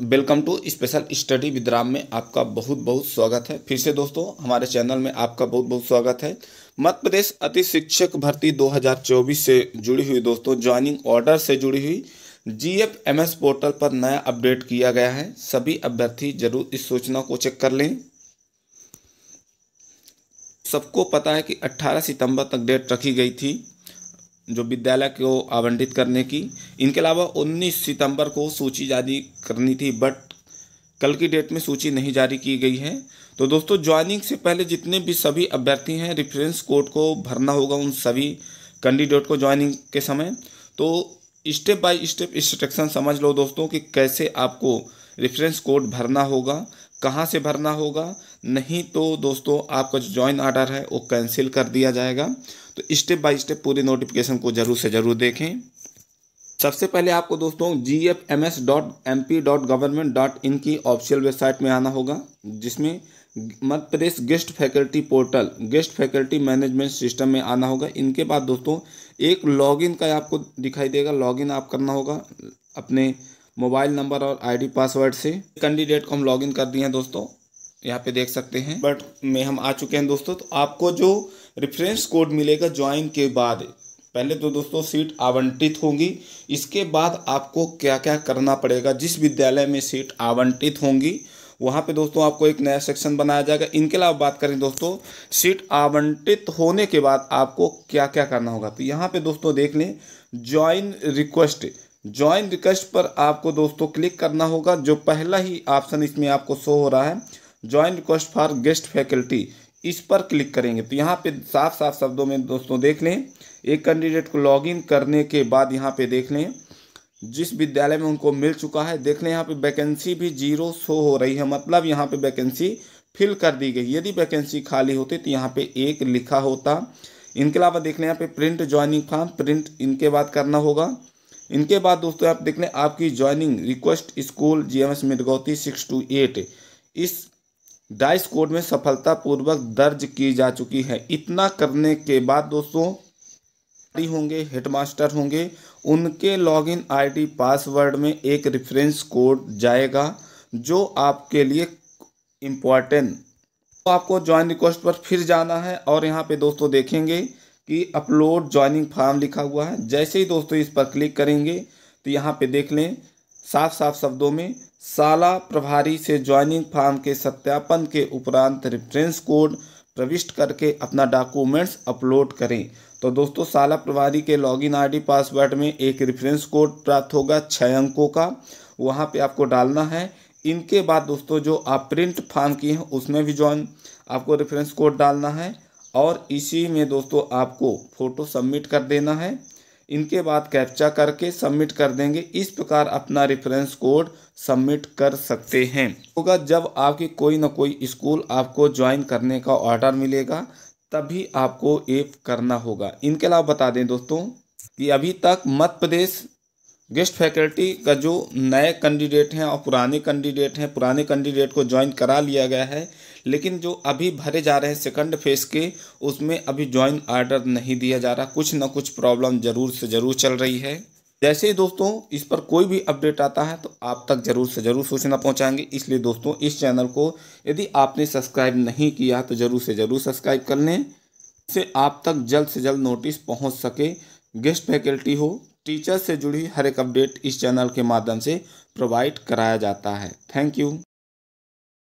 welcome to special study with Ram में आपका बहुत बहुत स्वागत है फिर से दोस्तों हमारे चैनल में आपका बहुत बहुत स्वागत है मध्य प्रदेश अति शिक्षक भर्ती 2024 से जुड़ी हुई दोस्तों ज्वाइनिंग ऑर्डर से जुड़ी हुई जीएफएमएस पोर्टल पर नया अपडेट किया गया है सभी अभ्यर्थी जरूर इस सूचना को चेक कर लें सबको पता है कि अट्ठारह सितंबर तक डेट रखी गई थी जो विद्यालय को आवंटित करने की इनके अलावा 19 सितंबर को सूची जारी करनी थी बट कल की डेट में सूची नहीं जारी की गई है तो दोस्तों ज्वाइनिंग से पहले जितने भी सभी अभ्यर्थी हैं रेफरेंस कोड को भरना होगा उन सभी कैंडिडेट को ज्वाइनिंग के समय तो स्टेप बाय स्टेप इंस्ट्रक्शन समझ लो दोस्तों कि कैसे आपको रेफरेंस कोड भरना होगा कहाँ से भरना होगा नहीं तो दोस्तों आपका जो ज्वाइन आर्डर है वो कैंसिल कर दिया जाएगा तो स्टेप बाय स्टेप पूरी नोटिफिकेशन को ज़रूर से ज़रूर देखें सबसे पहले आपको दोस्तों G F M S dot M P dot government dot in की ऑफिशियल वेबसाइट में आना होगा जिसमें Madhya Pradesh guest faculty portal guest faculty management system में आना होगा इनके बाद दोस्तों एक लॉगिन का आपको दिखाई देगा लॉगिन आप करना होगा अपने मोबाइल नंबर और आईडी पासवर्ड से कैंडिडेट को हम लॉगिन कर दिए हैं दोस्तों यहाँ पे देख सकते हैं बट में हम आ चुके हैं दोस्तों तो आपको जो रेफरेंस कोड मिलेगा ज्वाइन के बाद पहले तो दोस्तों सीट आवंटित होंगी इसके बाद आपको क्या क्या करना पड़ेगा जिस विद्यालय में सीट आवंटित होंगी वहाँ पे दोस्तों आपको एक नया सेक्शन बनाया जाएगा इनके अलावा बात करें दोस्तों सीट आवंटित होने के बाद आपको क्या क्या करना होगा तो यहाँ पे दोस्तों देख लें ज्वाइन रिक्वेस्ट ज्वाइन रिक्वेस्ट पर आपको दोस्तों क्लिक करना होगा जो पहला ही ऑप्शन इसमें आपको शो हो रहा है join request for guest faculty इस पर क्लिक करेंगे तो यहाँ पे साफ साफ शब्दों में दोस्तों देख लें एक कैंडिडेट को लॉगिन करने के बाद यहाँ पे देख लें जिस विद्यालय में उनको मिल चुका है देख लें यहाँ पे वैकेंसी भी जीरो शो हो रही है मतलब यहाँ पे वैकेंसी फिल कर दी गई यदि वैकेंसी खाली होती तो यहाँ पे एक लिखा होता इनके अलावा देख लें यहाँ पे प्रिंट ज्वाइनिंग फॉर्म प्रिंट इनके बाद करना होगा इनके बाद दोस्तों आप देख लें आपकी joining request school G M S Mirgauti six two eight इस डाइस कोड में सफलतापूर्वक दर्ज की जा चुकी है इतना करने के बाद दोस्तों होंगे हेडमास्टर होंगे उनके लॉगिन आईडी पासवर्ड में एक रेफरेंस कोड जाएगा जो आपके लिए इम्पॉर्टेंट तो आपको ज्वाइन रिक्वेस्ट पर फिर जाना है और यहाँ पे दोस्तों देखेंगे कि अपलोड ज्वाइनिंग फार्म लिखा हुआ है जैसे ही दोस्तों इस पर क्लिक करेंगे तो यहाँ पे देख लें साफ साफ शब्दों में साला प्रभारी से ज्वाइनिंग फार्म के सत्यापन के उपरांत रेफरेंस कोड प्रविष्ट करके अपना डॉक्यूमेंट्स अपलोड करें तो दोस्तों साला प्रभारी के लॉगिन आईडी पासवर्ड में एक रेफरेंस कोड प्राप्त होगा छः अंकों का वहाँ पे आपको डालना है इनके बाद दोस्तों जो आप प्रिंट फार्म किए हैं उसमें भी ज्वाइन आपको रेफरेंस कोड डालना है और इसी में दोस्तों आपको फ़ोटो सबमिट कर देना है इनके बाद कैप्चा करके सबमिट कर देंगे इस प्रकार अपना रेफरेंस कोड सबमिट कर सकते हैं होगा तो जब आपके कोई ना कोई स्कूल आपको ज्वाइन करने का ऑर्डर मिलेगा तभी आपको एप करना होगा इनके अलावा बता दें दोस्तों कि अभी तक मध्य प्रदेश गेस्ट फैकल्टी का जो नए कैंडिडेट हैं और पुराने कैंडिडेट हैं पुराने कैंडिडेट को ज्वाइन करा लिया गया है लेकिन जो अभी भरे जा रहे हैं सेकंड फेज़ के उसमें अभी ज्वाइन आर्डर नहीं दिया जा रहा कुछ ना कुछ प्रॉब्लम ज़रूर से ज़रूर चल रही है जैसे ही दोस्तों इस पर कोई भी अपडेट आता है तो आप तक ज़रूर से ज़रूर सूचना पहुंचाएंगे इसलिए दोस्तों इस चैनल को यदि आपने सब्सक्राइब नहीं किया तो ज़रूर से ज़रूर सब्सक्राइब कर लें इससे आप तक जल्द से जल्द नोटिस पहुंच सके गेस्ट फैकल्टी हो टीचर से जुड़ी हर एक अपडेट इस चैनल के माध्यम से प्रोवाइड कराया जाता है थैंक यू